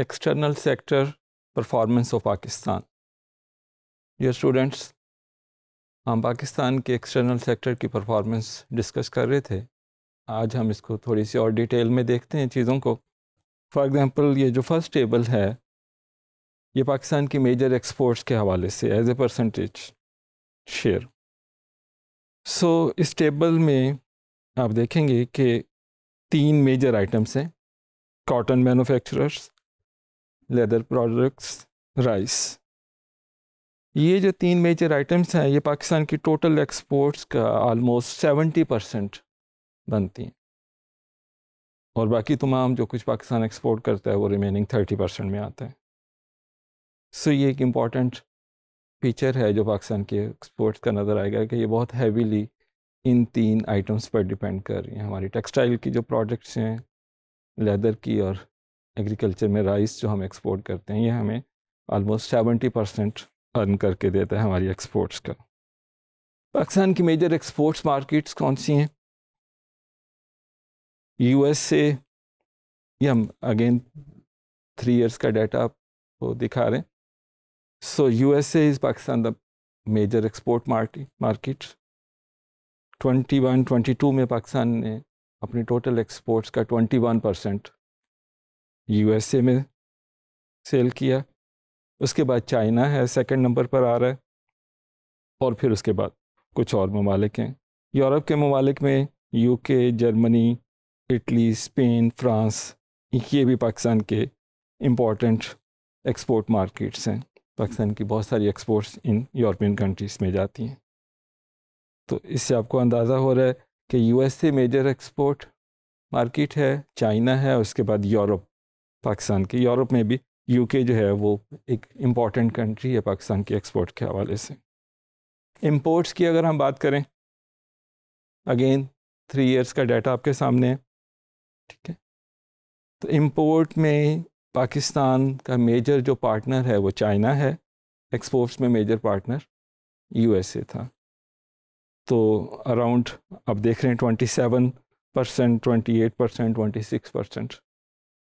external sector performance of Pakistan ये students हम पाकिस्तान के एक्सटर्नल सेक्टर की परफॉर्मेंस डिस्कस कर रहे थे आज हम इसको थोड़ी सी और डिटेल में देखते हैं चीज़ों को फॉर एग्ज़ाम्पल ये जो फर्स्ट टेबल है ये पाकिस्तान की मेजर एक्सपोर्ट्स के हवाले से as a percentage share so इस टेबल में आप देखेंगे कि तीन मेजर आइटम्स हैं cotton manufacturers leather products rice ये जो तीन मेजर आइटम्स हैं ये पाकिस्तान की टोटल एक्सपोर्ट्स का आलमोस्ट सेवेंटी परसेंट बनती हैं और बाकी तमाम जो कुछ पाकिस्तान एक्सपोर्ट करता है वो रिमेनिंग थर्टी परसेंट में आता है सो ये एक इम्पॉर्टेंट फीचर है जो पाकिस्तान के एक्सपोर्ट्स का नज़र आएगा कि ये बहुत हैवीली इन तीन आइटम्स पर डिपेंड कर रही हैं हमारी टेक्सटाइल की जो प्रोडक्ट्स हैं लेदर की और एग्रीकल्चर में राइस जो हम एक्सपोर्ट करते हैं ये हमें आलमोस्ट सेवेंटी परसेंट अर्न करके देता है हमारी एक्सपोर्ट्स का पाकिस्तान की मेजर एक्सपोर्ट्स मार्केट्स कौन सी हैं यूएस से ये हम अगेन थ्री इयर्स का डाटा वो दिखा रहे हैं so USA is Pakistan the major export market 21, 22 में पाकिस्तान ने अपने टोटल एक्सपोर्ट्स का 21 परसेंट यूएसए में सेल किया उसके बाद चाइना है सेकंड नंबर पर आ रहा है और फिर उसके बाद कुछ और ममालिक हैं यूरोप के ममालिक में UK Germany Italy Spain France ये भी पाकिस्तान के इम्पोर्टेंट एक्सपोर्ट मार्केट्स हैं पाकिस्तान की बहुत सारी एक्सपोर्ट्स इन यूरोपियन कंट्रीज़ में जाती हैं तो इससे आपको अंदाज़ा हो रहा है कि यूएसए मेजर एक्सपोर्ट मार्केट है चाइना है उसके बाद यूरोप पाकिस्तान की यूरोप में भी यूके जो है वो एक इम्पॉर्टेंट कंट्री है पाकिस्तान की एक्सपोर्ट के हवाले से इम्पोर्ट्स की अगर हम बात करें अगेन थ्री इयर्स का डाटा आपके सामने है ठीक है तो इम्पोर्ट में पाकिस्तान का मेजर जो पार्टनर है वो चाइना है एक्सपोर्ट्स में मेजर पार्टनर यूएसए था तो अराउंड आप देख रहे हैं twenty seven percent twenty eight percent twenty six percent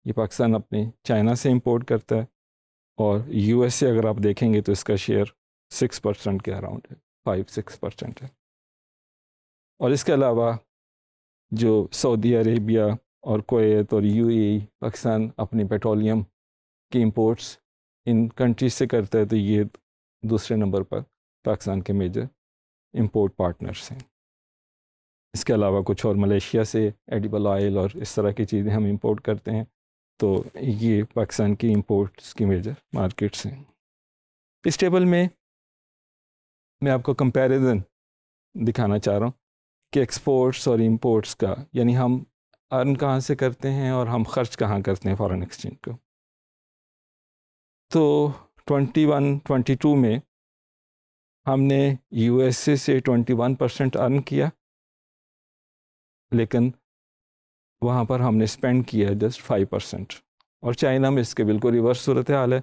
ये पाकिस्तान अपने चाइना से इम्पोर्ट करता है और यूएसए अगर आप देखेंगे तो इसका शेयर सिक्स परसेंट के अराउंड है फाइव सिक्स परसेंट है और इसके अलावा जो सऊदी अरेबिया और कोत और यूएई e, पाकिस्तान अपनी पेट्रोलियम की इंपोर्ट्स इन कंट्रीज से करता है तो ये दूसरे नंबर पर पाकिस्तान के मेजर इम्पोर्ट पार्टनर्स हैं इसके अलावा कुछ और मलेशिया से एडिबल ऑयल और इस तरह की चीज़ें हम इम्पोर्ट करते हैं तो ये पाकिस्तान की इम्पोर्ट्स की मेजर मार्केट्स हैं इस टेबल में मैं आपको कंपैरिजन दिखाना चाह रहा हूँ कि एक्सपोर्ट्स और इम्पोर्ट्स का यानी हम अर्न कहाँ से करते हैं और हम खर्च कहाँ करते हैं फॉरेन एक्सचेंज को तो 21 22 में हमने यूएसए से 21 परसेंट अर्न किया लेकिन वहाँ पर हमने स्पेंड किया है जस्ट फाइव परसेंट और चाइना में इसके बिल्कुल रिवर्स सूरत हाल है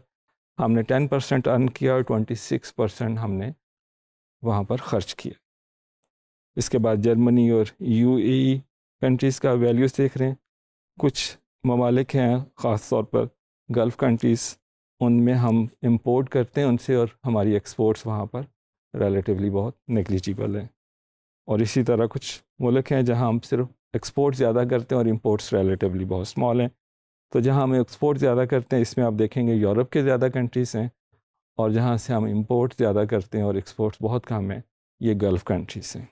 हमने टेन परसेंट अर्न किया और ट्वेंटी सिक्स परसेंट हमने वहाँ पर ख़र्च किया इसके बाद जर्मनी और यू कंट्रीज़ e का वैल्यूज़ देख रहे हैं कुछ ममालिक हैं ख़ास तौर पर गल्फ़ कंट्रीज़ उनमें हम इम्पोर्ट करते हैं उनसे और हमारी एक्सपोर्ट्स वहाँ पर रिलेटिवली बहुत नेगलिजिबल हैं और इसी तरह कुछ मुल्क हैं जहाँ हम सिर्फ एक्सपोर्ट ज़्यादा करते हैं और इम्पोर्ट्स रिलेटिवली बहुत स्मॉल हैं तो जहाँ हम एक्सपोर्ट ज़्यादा करते हैं इसमें आप देखेंगे यूरोप के ज़्यादा कंट्रीज़ हैं और जहाँ से हम इम्पोर्ट ज़्यादा करते हैं और एक्सपोर्ट्स बहुत कम हैं ये गल्फ़ कंट्रीज़ हैं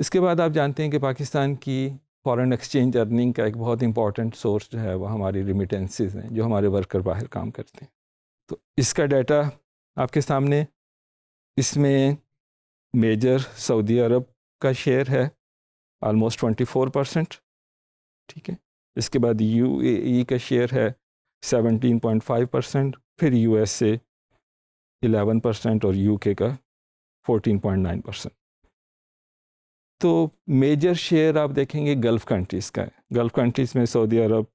इसके बाद आप जानते हैं कि पाकिस्तान की फॉरेन एक्सचेंज अर्निंग का एक बहुत इंपॉर्टेंट सोर्स जो है वो हमारी रिमिटेंसेज हैं जो हमारे वर्कर बाहर काम करते हैं तो इसका डाटा आपके सामने इसमें मेजर सऊदी अरब का शेयर है आलमोस्ट ट्वेंटी फोर परसेंट ठीक है इसके बाद यू ए e का शेयर है सेवनटीन पॉइंट फाइव परसेंट फिर यू एस एलेवन परसेंट और यू के का फोर्टीन पॉइंट नाइन परसेंट तो मेजर शेयर आप देखेंगे गल्फ़ कंट्रीज़ का है गल्फ़ कंट्रीज़ में सऊदी अरब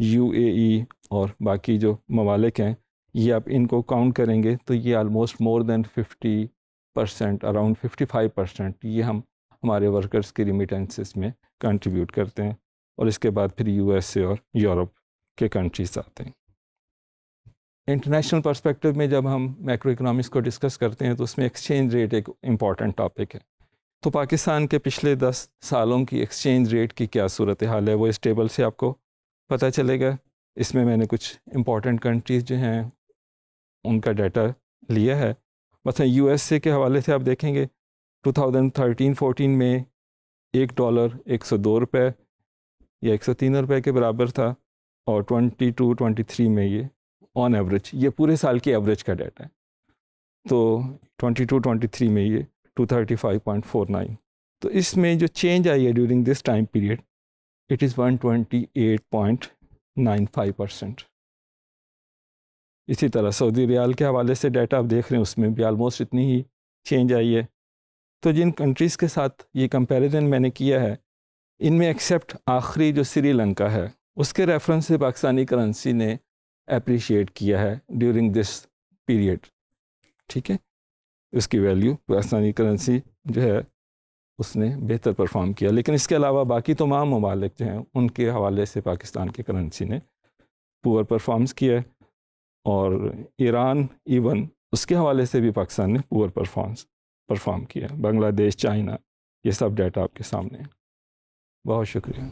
यू ए और बाकी जो ममालिक हैं ये आप इनको काउंट करेंगे तो ये almost more than fifty percent around fifty five percent ये हम हमारे वर्कर्स की रिमिटेंसेस में कंट्रीब्यूट करते हैं और इसके बाद फिर यूएसए और यूरोप के कंट्रीज आते हैं इंटरनेशनल पर्सपेक्टिव में जब हम मैक्रो इकोनॉमिक्स को डिस्कस करते हैं तो उसमें एक्सचेंज रेट एक इम्पॉर्टेंट टॉपिक है तो पाकिस्तान के पिछले दस सालों की एक्सचेंज रेट की क्या सूरत हाल है वो इस टेबल से आपको पता चलेगा इसमें मैंने कुछ इम्पॉर्टेंट कंट्रीज़ जो हैं उनका डाटा लिया है मतलब यूएसए के हवाले से आप देखेंगे 2013-14 में एक डॉलर एक सौ दो रुपये या एक सौ तीन रुपये के बराबर था और 22, 23 में ये ऑन एवरेज ये पूरे साल की एवरेज का डाटा है तो 22, 23 में ये 235.49 तो इसमें जो चेंज आई है during this time period it is 128.95 percent इसी तरह सऊदी रियाल के हवाले से डाटा आप देख रहे हैं उसमें भी आलमोस्ट इतनी ही चेंज आई है तो जिन कंट्रीज़ के साथ ये कंपैरिजन मैंने किया है इनमें एक्सेप्ट आखिरी जो श्रीलंका है उसके रेफरेंस से पाकिस्तानी करेंसी ने अप्रिशिएट किया है ड्यूरिंग दिस पीरियड ठीक है उसकी वैल्यू पाकिस्तानी करेंसी जो है उसने बेहतर परफॉर्म किया लेकिन इसके अलावा बाकी तमाम ममालिक जो हैं उनके हवाले से पाकिस्तान की करेंसी ने पुअर परफॉर्मस किया है और ईरान इवन उसके हवाले से भी पाकिस्तान ने पुअर परफॉर्मस परफॉर्म किया बांग्लादेश चाइना ये सब डाटा आपके सामने है बहुत शुक्रिया